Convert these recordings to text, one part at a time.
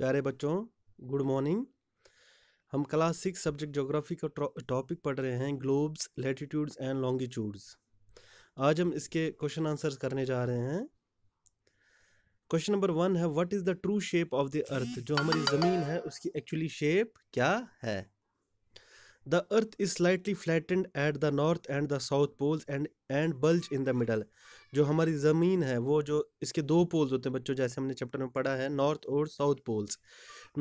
प्यारे बच्चों good morning हम क्लास सिक्स सब्जेक्ट जोग्राफी का टॉपिक पढ़ रहे हैं ग्लोब्स लेटीट्यूड्स एंड लॉन्गिट्यूड्स आज हम इसके क्वेश्चन आंसर्स करने जा रहे हैं क्वेश्चन नंबर वन है what is the true shape of the earth जो हमारी ज़मीन है उसकी एक्चुअली शेप क्या है the earth is slightly flattened at the north and the south poles and and bulge in the middle जो हमारी ज़मीन है वो जो इसके दो पोल्स होते हैं बच्चों जैसे हमने चैप्टर में पढ़ा है नॉर्थ और साउथ पोल्स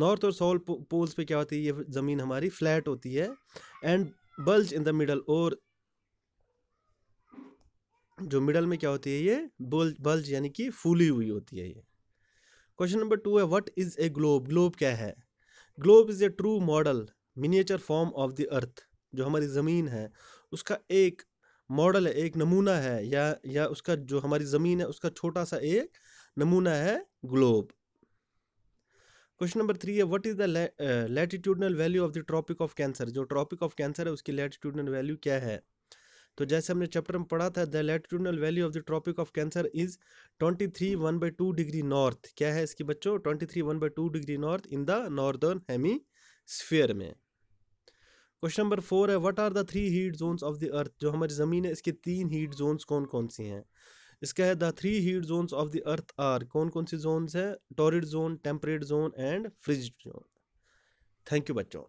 नॉर्थ और साउथ पोल्स पे क्या होती है ये ज़मीन हमारी फ्लैट होती है and bulge in the middle और जो मिडल में क्या होती है ये बल्ज बल्ज यानी कि फूली हुई होती है ये क्वेश्चन नंबर टू है what is a globe globe क्या है globe is a true model miniature form of the earth जो हमारी ज़मीन है उसका एक मॉडल है एक नमूना है या या उसका जो हमारी ज़मीन है उसका छोटा सा एक नमूना है ग्लोब क्वेश्चन नंबर थ्री है what is the latitudinal value of the Tropic of Cancer जो ट्रॉपिक ऑफ कैंसर है उसकी लैटिट्यूडनल वैल्यू क्या है तो जैसे हमने चैप्टर में पढ़ा था the latitudinal value of the Tropic of Cancer is twenty three one by two degree north क्या है इसकी बच्चों twenty three one by two degree north in the northern hemisphere में क्वेश्चन नंबर फोर है what are the three heat zones of the earth जो हमारी ज़मीन है इसके तीन हीट जोन्स कौन कौन सी हैं इसका है the three heat zones of the earth are कौन कौन सी जोन्स है torrid zone temperate zone and frigid zone thank you बच्चों